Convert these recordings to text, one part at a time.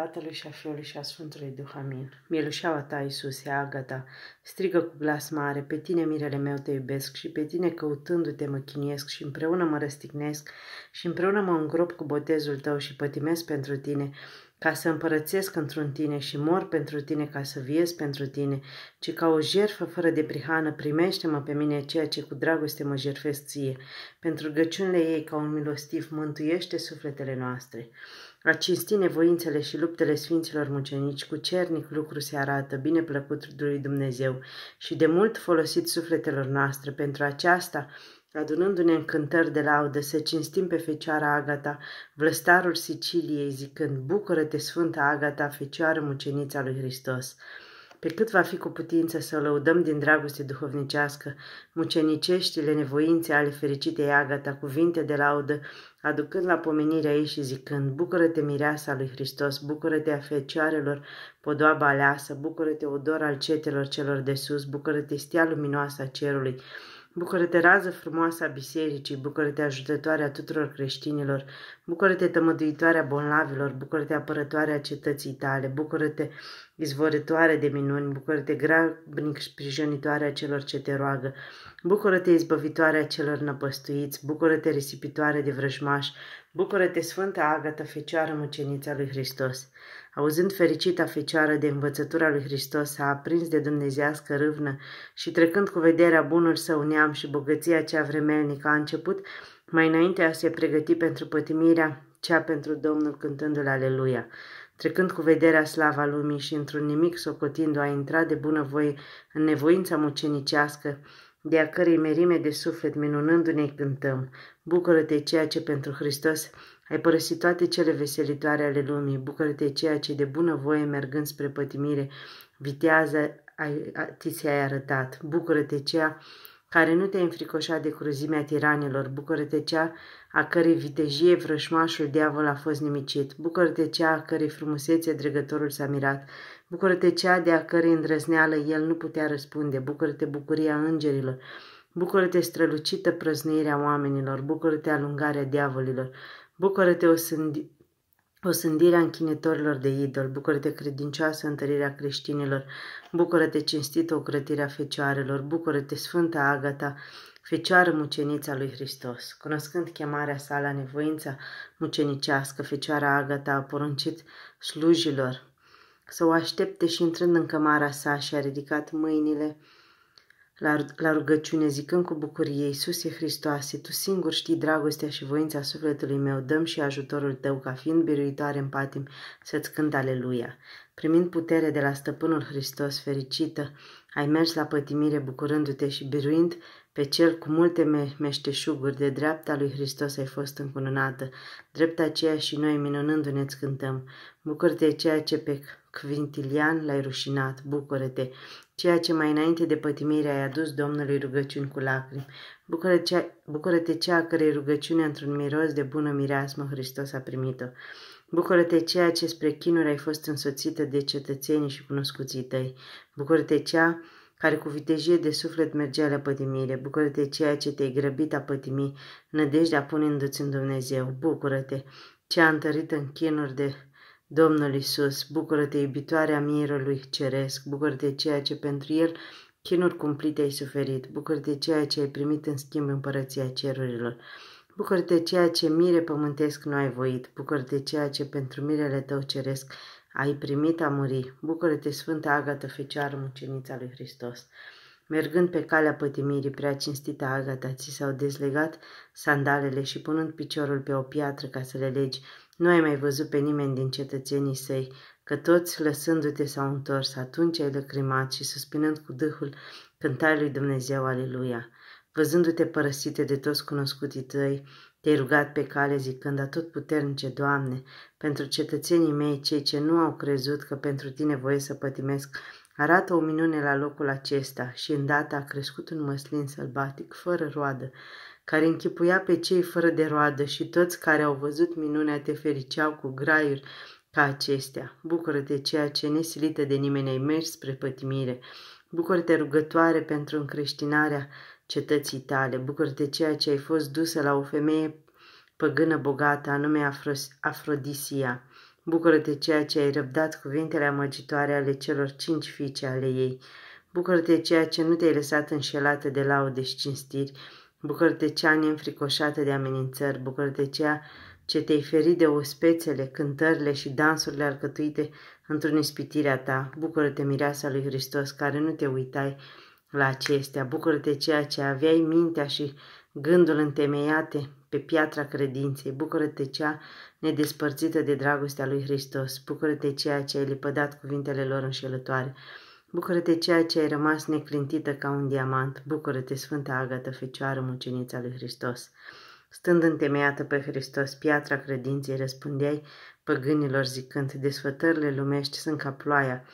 Tatălui și a Fiului și a Sfântului Duh, amin. Mielușeaua ta, Iisuse, agata, strigă cu glas mare, pe tine, mirele meu, te iubesc și pe tine, căutându-te, mă chinuiesc și împreună mă răstignesc și împreună mă îngrop cu botezul tău și pătimesc pentru tine, ca să împărățesc într-un tine și mor pentru tine ca să viez pentru tine, ci ca o jerfă fără de prihană primește-mă pe mine ceea ce cu dragoste mă jerfesc ție. Pentru găciunile ei ca un milostiv mântuiește sufletele noastre. A cinsti nevoințele și luptele sfinților mucenici, cu cernic lucru se arată, bine plăcut lui Dumnezeu și de mult folosit sufletelor noastre. Pentru aceasta, adunându-ne în cântări de laudă, să cinstim pe Fecioara Agata, vlăstarul Siciliei, zicând, Bucură-te, Sfânta Agata, Fecioară Mucenița lui Hristos! pe cât va fi cu putință să lăudăm din dragoste duhovnicească, muceniceștile nevoințe ale fericitei Agata, cuvinte de laudă, aducând la pomenirea ei și zicând, Bucură-te, mireasa lui Hristos, bucură-te a fecioarelor, podoaba aleasă, bucură-te, odor al cetelor celor de sus, bucură-te, stea luminoasă a cerului, Bucură-te, rază frumoasă a bisericii, bucură-te, ajutătoare a tuturor creștinilor, bucură-te, tămăduitoare a bolnavilor, bucură-te, apărătoare a cetății tale, bucură-te, izvorătoare de minuni, bucură-te, grabnic sprijinitoare a celor ce te roagă, bucură-te, izbăvitoare a celor năpăstuiți, bucură-te, risipitoare de vrăjmași, bucură-te, Sfânta Agată, Fecioară Mucenița lui Hristos. Auzind fericita fecioară de învățătura lui Hristos, a aprins de dumnezească râvnă și trecând cu vederea bunul său neam și bogăția cea vremelnică, a început mai înainte a se pregăti pentru pătimirea cea pentru Domnul cântându-l Aleluia. Trecând cu vederea slava lumii și într-un nimic socotindu a intrat de bunăvoie în nevoința mucenicească, de a cărei merime de suflet minunându-ne cântăm, bucură-te ceea ce pentru Hristos ai părăsit toate cele veselitoare ale lumii, bucură-te ceea ce de bună voie mergând spre pătimire, vitează ai, a, ți ți-ai arătat. Bucură-te ceea care nu te-ai înfricoșat de cruzimea tiranilor, bucură-te cea a cărei vitejie vrășmașul diavol a fost nimicit, bucură-te cea a cărei frumusețe dregătorul s-a mirat, bucură-te cea de a cărei îndrăzneală el nu putea răspunde, bucură-te bucuria îngerilor, bucură-te strălucită prăznuirea oamenilor, bucură-te alungarea diavolilor, Bucură-te, o osândi... Osândirea închinătorilor de idol, bucură-te credincioasă întărirea creștinilor, bucură-te cinstită ocrătirea fecioarelor, bucură-te sfânta Agata, fecioară mucenița lui Hristos. Cunoscând chemarea sa la nevoința mucenicească, fecioara Agata a poruncit slujilor să o aștepte și intrând în cămara sa și a ridicat mâinile la, la rugăciune, zicând cu bucurie, Iisuse Hristoase, Tu singur știi dragostea și voința sufletului meu, dăm și ajutorul Tău, ca fiind biruitoare în patim, să-ți cânt aleluia. Primind putere de la Stăpânul Hristos, fericită, ai mers la pătimire bucurându-te și biruind pe cel cu multe me meșteșuguri de dreapta lui Hristos ai fost încununată, drept aceea și noi minunându-ne îți cântăm. bucură te de ceea ce pe Quintilian l-ai rușinat, bucură-te, ceea ce mai înainte de pătimire ai adus Domnului rugăciuni cu lacrimi. Bucură-te cea care cărei rugăciune într-un miros de bună mireasmă Hristos a primit-o. Bucură-te ceea ce spre chinuri ai fost însoțită de cetățenii și cunoscuții tăi. Bucură-te cea care cu vitejie de suflet mergea la pătimire. Bucură-te ceea ce te-ai grăbit a pătimi, nădejdea punându-ți în Dumnezeu. Bucură-te a întărit în chinuri de Domnul Isus. Bucură-te iubitoarea mirelui ceresc. Bucură-te ceea ce pentru el chinuri cumplite ai suferit. Bucură-te ceea ce ai primit în schimb împărăția cerurilor. Bucură-te ceea ce mire pământesc nu ai voit, bucură-te ceea ce pentru mirele tău ceresc ai primit a muri. Bucură-te, sfânta Agată, Fecioară, mucenița lui Hristos! Mergând pe calea pătimirii, prea cinstită Agata, ți s-au dezlegat sandalele și punând piciorul pe o piatră ca să le legi, nu ai mai văzut pe nimeni din cetățenii săi, că toți, lăsându-te, s-au întors. Atunci ai lăcrimat și, suspinând cu dâhul, cântai lui Dumnezeu, Aleluia! Văzându-te părăsite de toți cunoscutii tăi, te-ai rugat pe cale zicând, atât puternice, Doamne, pentru cetățenii mei, cei ce nu au crezut că pentru tine voie să pătimesc, arată o minune la locul acesta și îndată a crescut un măslin sălbatic, fără roadă, care închipuia pe cei fără de roadă și toți care au văzut minunea te fericeau cu graiuri ca acestea. Bucură-te ceea ce nesilită de nimeni ai mers spre pătimire. Bucură-te rugătoare pentru încreștinarea cetății tale, bucură-te ceea ce ai fost dusă la o femeie păgână bogată, anume Afro Afrodisia. Bucură-te ceea ce ai răbdat cuvintele amăgitoare ale celor cinci fiice ale ei. Bucură-te ceea ce nu te-ai lăsat înșelată de laude și cinstiri. Bucură-te cea neînfricoșată de amenințări. Bucură-te ceea ce te-ai ferit de ospețele, cântările și dansurile alcătuite într-un ispitirea ta. Bucură-te, mireasa lui Hristos, care nu te uitai la acestea, bucură-te ceea ce aveai mintea și gândul întemeiate pe piatra credinței, bucură-te cea nedespărțită de dragostea lui Hristos, bucură-te ceea ce ai lepădat cuvintele lor înșelătoare, bucură-te ceea ce ai rămas neclintită ca un diamant, bucură-te Sfânta Agată, Fecioară Mucenița lui Hristos. Stând întemeiată pe Hristos, piatra credinței răspundeai păgânilor zicând, desfătările lumești sunt ca ploaia,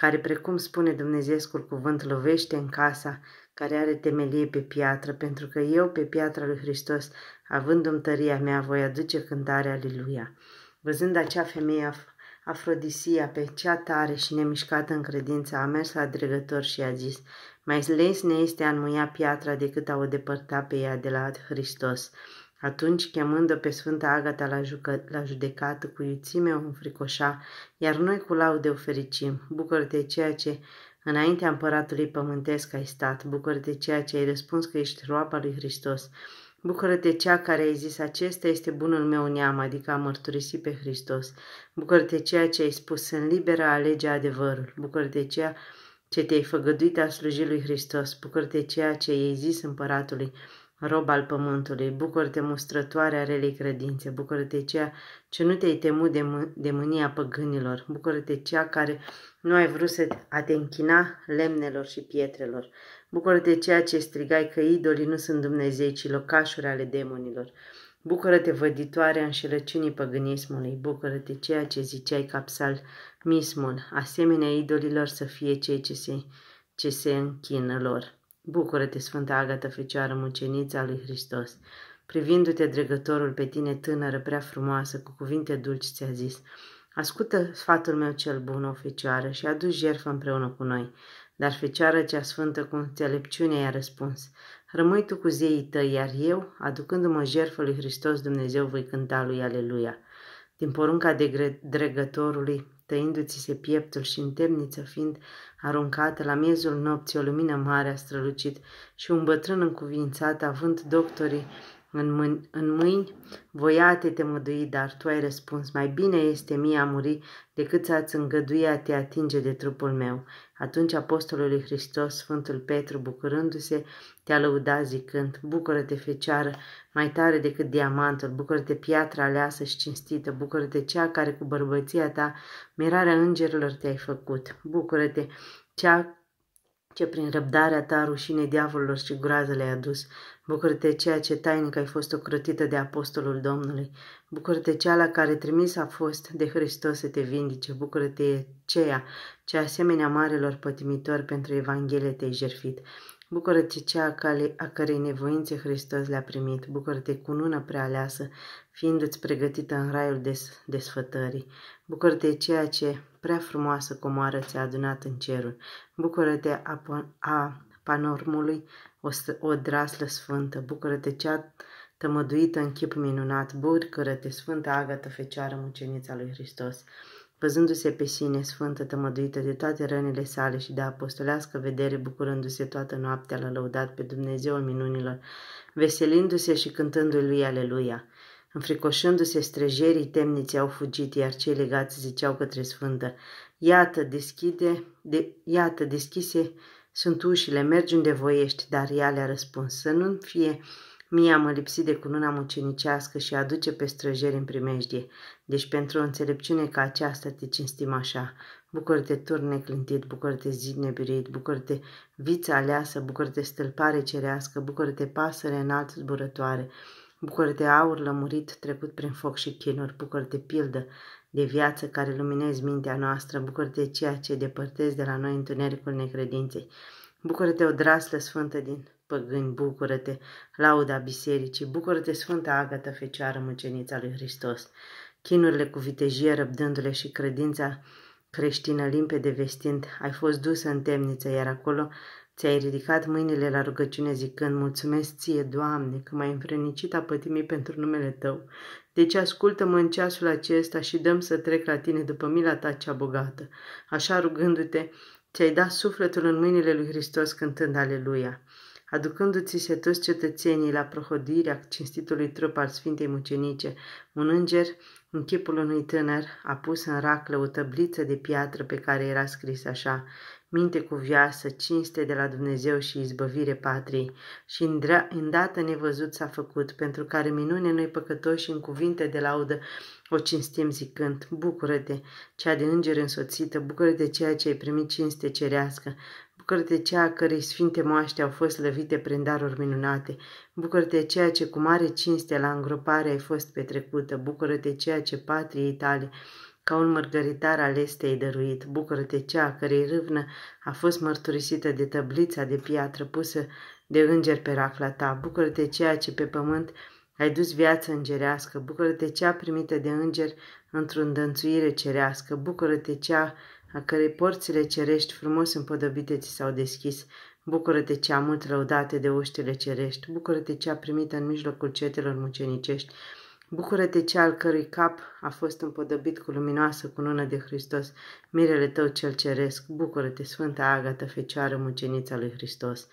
care, precum spune Dumnezeescul cuvânt, lovește în casa care are temelie pe piatră, pentru că eu pe piatra lui Hristos, având tăria mea, voi aduce cântarea Aleluia. Văzând acea femeie Afrodisia, pe cea tare și nemișcată în credință, a mers la dregător și a zis, mai lens ne este a înmuia piatra decât a o depărta pe ea de la Hristos. Atunci, chemându o pe Sfânta Agata la, jucă, la judecată, cu iuțime o înfricoșa, iar noi cu laude o fericim. Bucură-te ceea ce înaintea împăratului pământesc ai stat, bucură-te ceea ce ai răspuns că ești roapa lui Hristos, Bucură-te cea care ai zis acesta este bunul meu neam, adică a mărturisit pe Hristos. Bucură-te ceea ce ai spus, în liberă alege adevărul. Bucură-te ceea ce te-ai făgăduit a sluji lui Hristos. Bucură-te ceea ce ai zis împăratului, rob al pământului, bucură-te mustrătoare a relei credințe, bucură-te ceea ce nu te-ai temut de, mâ- de mânia păgânilor, bucură-te ceea care nu ai vrut să a te închina lemnelor și pietrelor, bucură-te ceea ce strigai că idolii nu sunt Dumnezei, ci locașuri ale demonilor, bucură-te văditoarea înșelăciunii păgânismului, bucură-te ceea ce ziceai ca psalmismul, asemenea idolilor să fie cei ce se, ce se închină lor. Bucură-te, Sfânta Agată Fecioară, mucenița lui Hristos! Privindu-te, dregătorul, pe tine tânără, prea frumoasă, cu cuvinte dulci ți-a zis, Ascultă sfatul meu cel bun, o fecioară, și adu jertfă împreună cu noi. Dar fecioară cea sfântă cu înțelepciune i-a răspuns, Rămâi tu cu zeii tăi, iar eu, aducându-mă jertfă lui Hristos Dumnezeu, voi cânta lui Aleluia. Din porunca de dregătorului, tăindu-ți se pieptul și în temniță fiind, aruncată la miezul nopții o lumină mare a strălucit și un bătrân încuvințat, având doctorii în, mâini, în mâini voiate te temădui, dar tu ai răspuns, mai bine este mie a muri decât să-ți îngăduie a te atinge de trupul meu. Atunci Apostolul Hristos, Sfântul Petru, bucurându-se, te-a lăudat zicând, bucură-te, fecioară, mai tare decât diamantul, bucură-te, piatra aleasă și cinstită, bucură-te, cea care cu bărbăția ta, mirarea îngerilor te-ai făcut, bucură-te, cea ce prin răbdarea ta rușine diavolilor și groază le-ai adus, Bucură-te ceea ce tainic ai fost ocrotită de apostolul Domnului. Bucură-te cea la care trimis a fost de Hristos să te vindice. Bucură-te ceea ce asemenea marelor pătimitori pentru Evanghelie te-ai jerfit. Bucură-te cea a cărei nevoințe Hristos le-a primit, bucură-te nună prealeasă, fiindu-ți pregătită în raiul des, desfătării, bucură-te ceea ce prea frumoasă comoară ți-a adunat în cerul, bucură-te a, a panormului o draslă sfântă, bucură-te cea tămăduită în chip minunat, bucură-te, Sfântă Agată, Fecioară Mucenița lui Hristos, văzându-se pe sine sfântă, tămăduită de toate rănile sale și de apostolească vedere, bucurându-se toată noaptea, la lăudat pe Dumnezeul minunilor, veselindu-se și cântându-i lui Aleluia. Înfricoșându-se străjerii temniți au fugit, iar cei legați ziceau către sfântă, Iată, deschide, de, iată, deschise sunt ușile, mergi unde voiești, dar ea le-a răspuns. Să nu fie Mia mă lipsi de cununa mucenicească și aduce pe străjeri în primejdie. Deci pentru o înțelepciune ca aceasta te cinstim așa. bucură te tur neclintit, bucură te zid nebirit, bucură te viță aleasă, bucură te stâlpare cerească, bucură te pasăre înalt zburătoare, bucură te aur lămurit trecut prin foc și chinuri, bucură te pildă, de viață care luminezi mintea noastră, bucură-te ceea ce depărtezi de la noi întunericul necredinței. Bucură-te, o draslă sfântă din păgâni, bucură-te, lauda bisericii, bucură-te, Sfânta Agată, Fecioară, mucenița lui Hristos. Chinurile cu vitejie răbdându-le și credința creștină limpede vestind, ai fost dusă în temniță, iar acolo Ți-ai ridicat mâinile la rugăciune zicând, mulțumesc ție, Doamne, că m-ai înfrânicit a pătimii pentru numele Tău. Deci ascultă-mă în ceasul acesta și dăm să trec la Tine după mila Ta cea bogată. Așa rugându-te, ți-ai dat sufletul în mâinile lui Hristos cântând Aleluia aducându-ți se toți cetățenii la prohodirea cinstitului trup al Sfintei Mucenice, un înger în chipul unui tânăr a pus în raclă o tăbliță de piatră pe care era scris așa, minte cu viață, cinste de la Dumnezeu și izbăvire patriei și îndată nevăzut s-a făcut, pentru care minune noi păcătoși în cuvinte de laudă o cinstim zicând, bucură-te, cea de înger însoțită, bucură-te ceea ce ai primit cinste cerească, bucură-te cea cărei sfinte moaște au fost lăvite prin daruri minunate, bucură-te ceea ce cu mare cinste la îngropare ai fost petrecută, bucură-te ceea ce patriei tale, ca un mărgăritar al estei dăruit, bucură-te cea cărei râvnă a fost mărturisită de tăblița de piatră pusă de înger pe racla ta, bucură-te ceea ce pe pământ ai dus viață îngerească, bucură-te cea primită de înger într-un îndănțuire cerească, bucură-te cea a cărei porțile cerești frumos împodobite ți s-au deschis, Bucură-te cea mult lăudată de uștile cerești, bucură-te cea primită în mijlocul cetelor mucenicești, Bucură-te ce al cărui cap a fost împodobit cu luminoasă cunună de Hristos, mirele tău cel ceresc, bucură-te, Sfânta Agată, Fecioară, mucenița lui Hristos.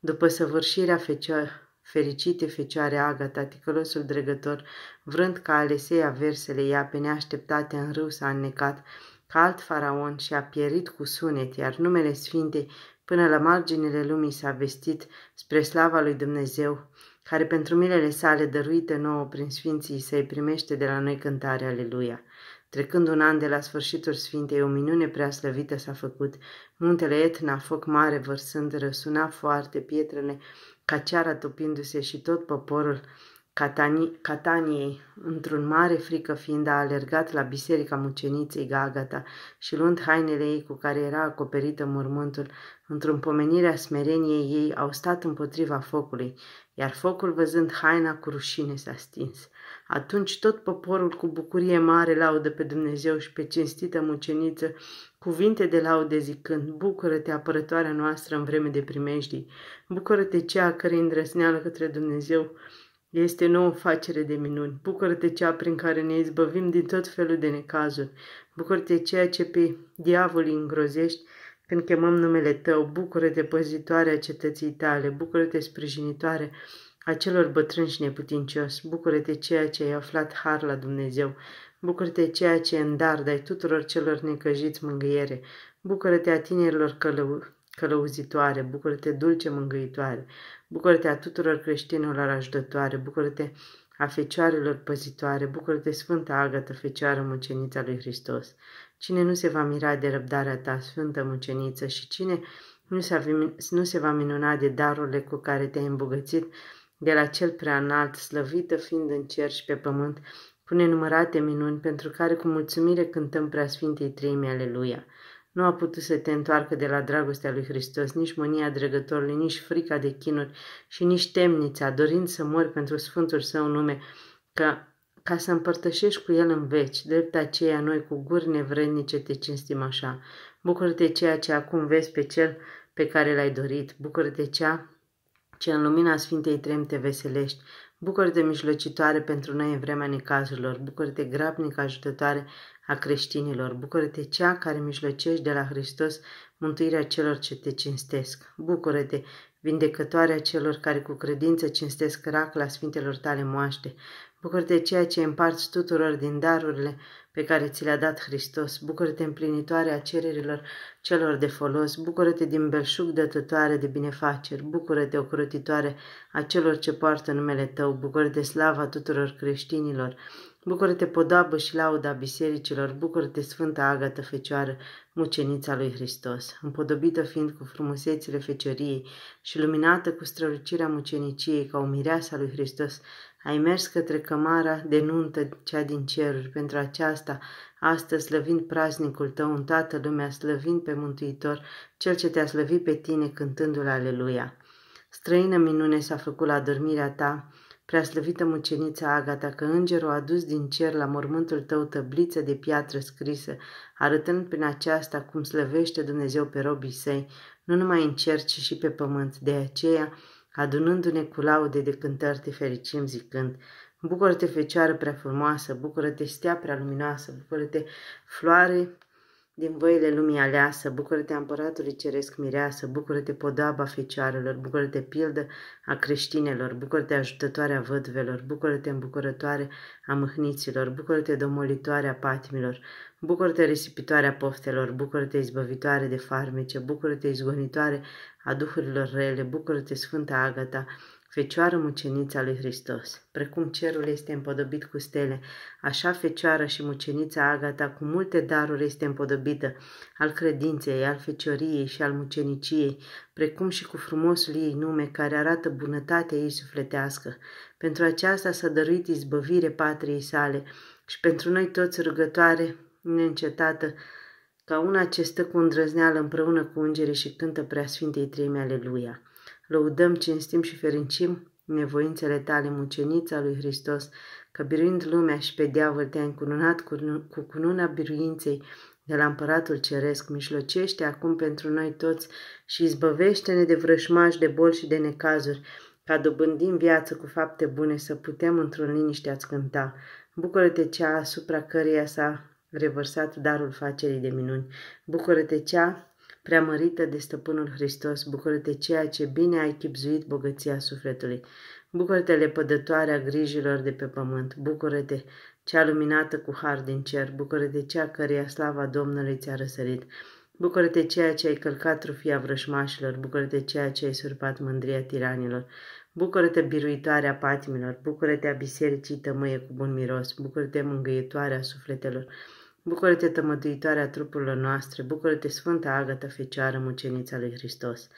După săvârșirea fecio- fericite Fecioare Agata, ticălosul dregător, vrând ca Aleseia versele ea pe neașteptate în râu s-a înnecat, ca alt faraon și a pierit cu sunet, iar numele sfinte până la marginile lumii s-a vestit spre slava lui Dumnezeu, care pentru milele sale dăruite nouă prin Sfinții să-i primește de la noi cântarea Aleluia. Trecând un an de la sfârșitul Sfintei, o minune prea slăvită s-a făcut. Muntele Etna, foc mare vărsând, răsuna foarte pietrele, ca ceara topindu-se și tot poporul Catani- Cataniei, într-un mare frică fiind a alergat la biserica muceniței Gagata și luând hainele ei cu care era acoperită mormântul, într-un pomenire a smereniei ei, au stat împotriva focului, iar focul văzând haina cu rușine s-a stins. Atunci tot poporul cu bucurie mare laudă pe Dumnezeu și pe cinstită muceniță, cuvinte de laude zicând, Bucură-te apărătoarea noastră în vreme de primejdii, bucură-te cea care îndrăsneală către Dumnezeu, este nouă facere de minuni. Bucură-te cea prin care ne izbăvim din tot felul de necazuri. Bucură-te ceea ce pe diavol îngrozești când chemăm numele tău. Bucură-te păzitoarea cetății tale. Bucură-te sprijinitoare a celor bătrâni și neputincios. Bucură-te ceea ce ai aflat har la Dumnezeu. Bucură-te ceea ce în dar dai tuturor celor necăjiți mângâiere. Bucură-te a tinerilor călău- călăuzitoare. Bucură-te dulce mângâitoare. Bucură-te a tuturor creștinilor ajutătoare, bucură-te a fecioarelor păzitoare, bucură-te Sfânta Agată, Fecioară Mucenița lui Hristos. Cine nu se va mira de răbdarea ta, Sfântă Muceniță, și cine nu se, va minuna de darurile cu care te-ai îmbogățit, de la cel prea înalt, slăvită fiind în cer și pe pământ, cu nenumărate minuni, pentru care cu mulțumire cântăm prea Sfintei treimi, Aleluia! Nu a putut să te întoarcă de la dragostea lui Hristos nici mânia drăgătorului, nici frica de chinuri și nici temnița, dorind să mori pentru Sfântul Său nume, ca, ca să împărtășești cu El în veci. Drept aceea noi cu guri nevrednice te cinstim așa. Bucură-te ceea ce acum vezi pe Cel pe care l-ai dorit. Bucură-te cea ce în lumina Sfintei Trem te veselești. Bucură-te mijlocitoare pentru noi în vremea necazurilor, bucură-te grabnic ajutătoare a creștinilor. Bucură-te cea care mijlocești de la Hristos mântuirea celor ce te cinstesc. Bucură-te, vindecătoarea celor care cu credință cinstesc la sfintelor tale moaște. Bucură-te ceea ce împarți tuturor din darurile pe care ți le-a dat Hristos. Bucură-te împlinitoarea cererilor celor de folos. Bucură-te din belșug dătătoare de binefaceri. Bucură-te ocrotitoare a celor ce poartă numele tău. Bucură-te slava tuturor creștinilor. Bucură-te, podoabă și lauda bisericilor, bucură-te, Sfânta Agată Fecioară, mucenița lui Hristos, împodobită fiind cu frumusețile fecioriei și luminată cu strălucirea muceniciei ca o mireasa lui Hristos, ai mers către cămara de nuntă cea din ceruri, pentru aceasta, astăzi slăvind praznicul tău în toată lumea, slăvind pe Mântuitor, cel ce te-a slăvit pe tine cântându-l Aleluia. Străină minune s-a făcut la dormirea ta, Preaslăvită mucenița Agata, că îngerul a dus din cer la mormântul tău tăbliță de piatră scrisă, arătând prin aceasta cum slăvește Dumnezeu pe robii săi, nu numai în cer, ci și pe pământ. De aceea, adunându-ne cu laude de cântări, te fericim zicând, Bucură-te, fecioară prea frumoasă, bucură-te, stea prea luminoasă, bucură-te, floare din văile lumii aleasă, bucură-te împăratului ceresc mireasă, bucură-te podaba fecioarelor, bucură-te pildă a creștinelor, bucură-te a vădvelor, bucură-te îmbucurătoare a mâhniților, bucură-te a patimilor, bucură-te a poftelor, bucură-te izbăvitoare de farmece, bucură-te izgonitoare a duhurilor rele, bucură-te sfânta Agata, Fecioară mucenița lui Hristos, precum cerul este împodobit cu stele, așa fecioară și mucenița Agata cu multe daruri este împodobită, al credinței, al fecioriei și al muceniciei, precum și cu frumosul ei nume care arată bunătatea ei sufletească. Pentru aceasta s-a dăruit izbăvire patriei sale și pentru noi toți rugătoare neîncetată, ca una ce stă cu îndrăzneală împreună cu îngerii și cântă Sfintei treime Aleluia lăudăm, cinstim și fericim nevoințele tale, mucenița lui Hristos, că biruind lumea și pe diavol te-ai încununat cu cununa biruinței de la Împăratul Ceresc, mișlocește acum pentru noi toți și izbăvește-ne de vrășmași, de boli și de necazuri, ca dobândim viață cu fapte bune să putem într-un liniște ați cânta. Bucură-te cea asupra căreia s-a revărsat darul facerii de minuni. Bucură-te cea Preamărită de stăpânul Hristos, bucură-te ceea ce bine ai chipzuit bogăția sufletului. Bucură-te lepădătoarea grijilor de pe pământ. Bucură-te cea luminată cu har din cer. Bucură-te cea căreia slava Domnului ți-a răsărit. Bucură-te ceea ce ai călcat trufia vrășmașilor, bucură-te ceea ce ai surpat mândria tiranilor, bucură-te biruitoarea patimilor, bucură-te a bisericii tămâie cu bun miros, bucură-te mângâietoarea sufletelor, Bucură-te, tămăduitoarea trupurilor noastre, bucură-te, Sfânta Agată, Fecioară, Mucenița lui Hristos,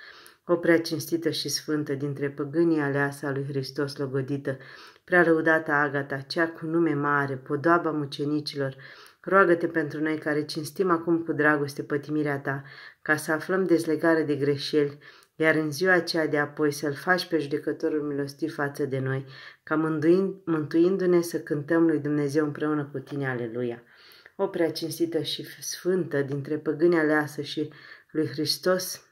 o prea cinstită și sfântă dintre păgânii aleasa lui Hristos logodită, prea lăudată Agata, cea cu nume mare, podoaba mucenicilor, roagă-te pentru noi care cinstim acum cu dragoste pătimirea ta, ca să aflăm dezlegare de greșeli, iar în ziua aceea de apoi să-L faci pe judecătorul milostiv față de noi, ca mântuindu-ne să cântăm lui Dumnezeu împreună cu tine, aleluia o prea cinstită și sfântă dintre păgâni aleasă și lui Hristos,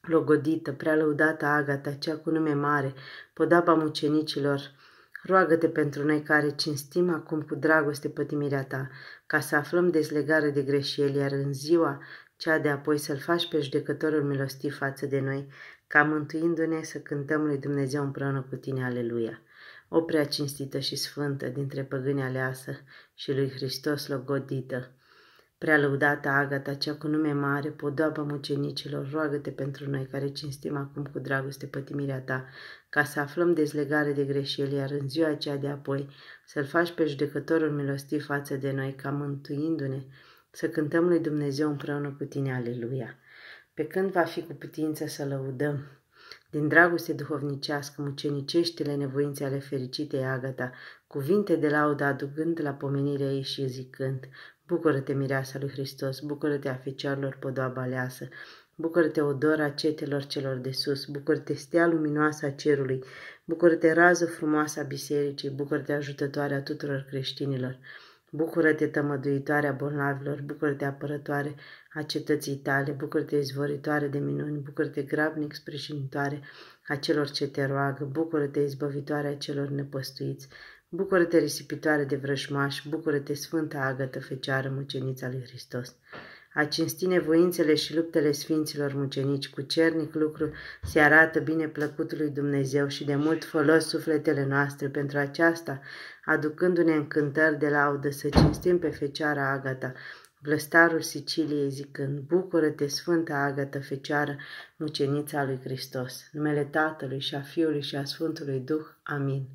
logodită, prea lăudată Agata, cea cu nume mare, podapa mucenicilor, roagă-te pentru noi care cinstim acum cu dragoste pătimirea ta, ca să aflăm dezlegare de greșeli, iar în ziua cea de apoi să-L faci pe judecătorul milostiv față de noi, ca mântuindu-ne să cântăm lui Dumnezeu împreună cu tine, aleluia o prea cinstită și sfântă dintre păgâni aleasă și lui Hristos logodită. Prea lăudată Agata, cea cu nume mare, podoaba mucenicilor, roagă-te pentru noi care cinstim acum cu dragoste pătimirea ta, ca să aflăm dezlegare de greșeli, iar în ziua aceea de apoi să-L faci pe judecătorul milostiv față de noi, ca mântuindu-ne, să cântăm lui Dumnezeu împreună cu tine, aleluia. Pe când va fi cu putință să lăudăm, din dragoste duhovnicească, mucenicește-le nevoințe ale fericitei Agata, cuvinte de laudă aducând la pomenirea ei și zicând, Bucură-te, mireasa lui Hristos, bucură-te a fecioarelor podoaba aleasă, bucură-te, odora cetelor celor de sus, bucură-te, stea luminoasă a cerului, bucură-te, rază frumoasă a bisericii, bucură-te, ajutătoarea tuturor creștinilor, bucură-te, tămăduitoarea bolnavilor, bucură-te, apărătoare a cetății tale, bucură-te izvoritoare de minuni, bucură-te grabnic sprijinitoare a celor ce te roagă, bucură-te izbăvitoare a celor nepăstuiți, bucură-te risipitoare de vrășmași, bucură-te sfânta agătă fecioară mucenița lui Hristos. A cinsti nevoințele și luptele sfinților mucenici cu cernic lucru se arată bine plăcutului Dumnezeu și de mult folos sufletele noastre pentru aceasta, aducându-ne încântări de laudă să cinstim pe Fecioara Agata, Blăstarul Siciliei zicând, Bucură-te, Sfânta Agată Fecioară, mucenița lui Hristos, numele Tatălui și a Fiului și a Sfântului Duh. Amin.